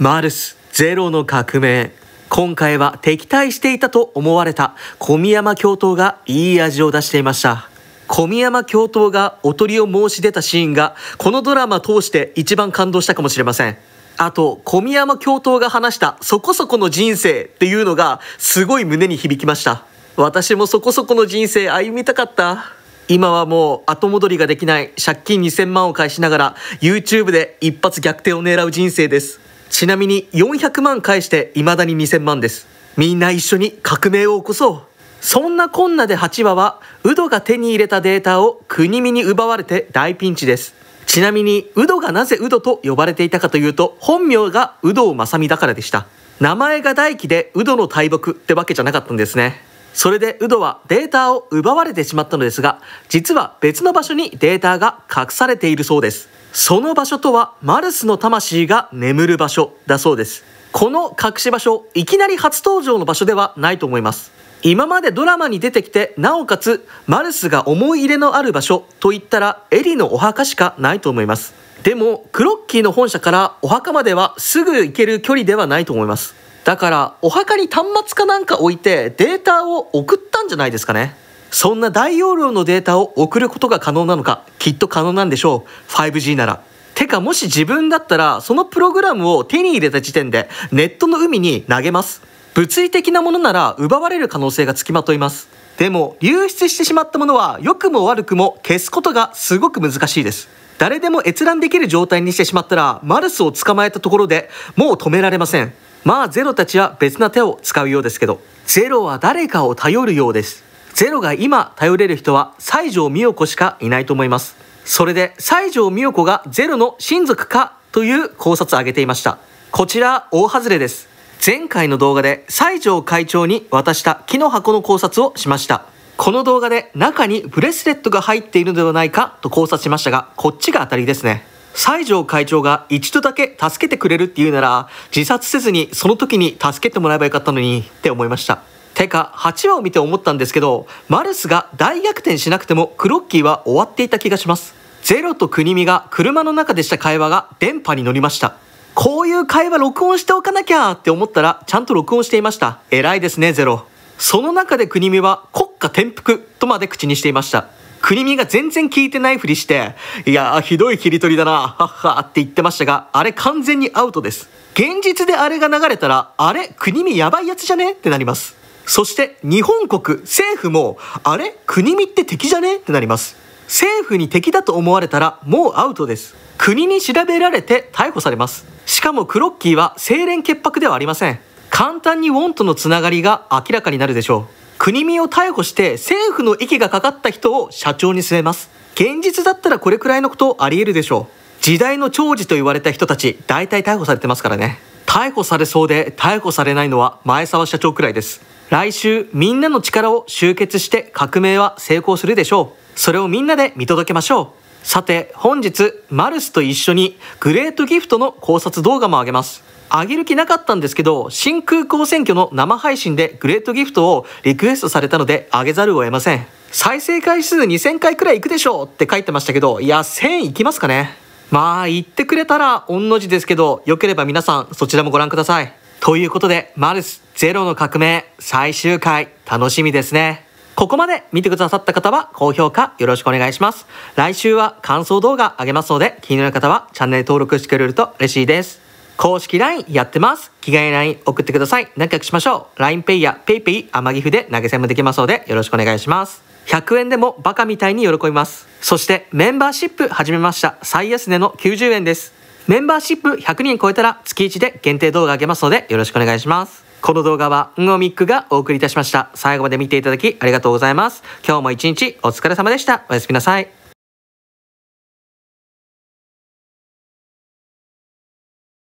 マルスゼロの革命今回は敵対していたと思われた小宮山教頭がいい味を出していました小宮山教頭がおとりを申し出たシーンがこのドラマ通して一番感動したかもしれませんあと小宮山教頭が話したそこそこの人生っていうのがすごい胸に響きました私もそこそこの人生歩みたかった今はもう後戻りができない借金2000万を返しながら YouTube で一発逆転を狙う人生ですちなみに400万返して未だに2000万ですみんな一緒に革命を起こそうそんなこんなで8話はウドが手に入れたデータを国見に奪われて大ピンチですちなみにウドがなぜウドと呼ばれていたかというと本名がウド正美だからでした名前が大輝でウドの大木ってわけじゃなかったんですねそれでウドはデータを奪われてしまったのですが実は別の場所にデータが隠されているそうですその場所とはマルスの魂が眠る場所だそうですこの隠し場所いきなり初登場の場所ではないと思います今までドラマに出てきてなおかつマルスが思い入れのある場所と言ったらエリのお墓しかないと思いますでもクロッキーの本社からお墓まではすぐ行ける距離ではないと思いますだからお墓に端末かなんか置いてデータを送ったんじゃないですかねそんな大容量のデータを送ることが可能なのか、きっと可能なんでしょう。5G なら。てか、もし自分だったら、そのプログラムを手に入れた時点で、ネットの海に投げます。物理的なものなら奪われる可能性がつきまといます。でも、流出してしまったものは、良くも悪くも消すことがすごく難しいです。誰でも閲覧できる状態にしてしまったら、マルスを捕まえたところでもう止められません。まあ、ゼロたちは別な手を使うようですけど、ゼロは誰かを頼るようです。ゼロが今頼れる人は西条美代子しかいないと思います。それで西条美代子がゼロの親族かという考察を挙げていました。こちら大外れです。前回の動画で西条会長に渡した木の箱の考察をしました。この動画で中にブレスレットが入っているのではないかと考察しましたが、こっちが当たりですね。西条会長が一度だけ助けてくれるっていうなら、自殺せずにその時に助けてもらえばよかったのにって思いました。てか8話を見て思ったんですけどマルスが大逆転しなくてもクロッキーは終わっていた気がしますゼロと国見が車の中でした会話が電波に乗りましたこういう会話録音しておかなきゃって思ったらちゃんと録音していました偉いですねゼロその中で国見は国家転覆とまで口にしていました国見が全然聞いてないふりして、いやひどい切り取りだな、はっはって言ってましたが、あれ完全にアウトです。現実であれが流れたら、あれ国見やばいやつじゃねってなります。そして日本国政府もあれ国見って敵じゃねってなります政府に敵だと思われたらもうアウトです国に調べられて逮捕されますしかもクロッキーは清廉潔白ではありません簡単にウォンとのつながりが明らかになるでしょう国見を逮捕して政府の息がかかった人を社長に据えます現実だったらこれくらいのことあり得るでしょう時代の長寿と言われた人たち大体逮捕されてますからね逮捕されそうで逮捕されないのは前澤社長くらいです来週みんなの力を集結して革命は成功するでしょう。それをみんなで見届けましょう。さて本日マルスと一緒にグレートギフトの考察動画も上げます。上げる気なかったんですけど新空港選挙の生配信でグレートギフトをリクエストされたので上げざるを得ません。再生回数2000回くらいいくでしょうって書いてましたけど、いや1000いきますかね。まあ言ってくれたら御の字ですけど、良ければ皆さんそちらもご覧ください。ということで、マルスゼロの革命最終回楽しみですね。ここまで見てくださった方は高評価よろしくお願いします。来週は感想動画あげますので気になる方はチャンネル登録してくれると嬉しいです。公式 LINE やってます。着替え LINE 送ってください。仲良くしましょう。LINEPay や PayPay 天城阜で投げ銭もできますのでよろしくお願いします。100円でもバカみたいに喜びます。そしてメンバーシップ始めました。最安値の90円です。メンバーシップ100人超えたら月1で限定動画あげますのでよろしくお願いします。この動画はんごみっくがお送りいたしました。最後まで見ていただきありがとうございます。今日も一日お疲れ様でした。おやすみなさい。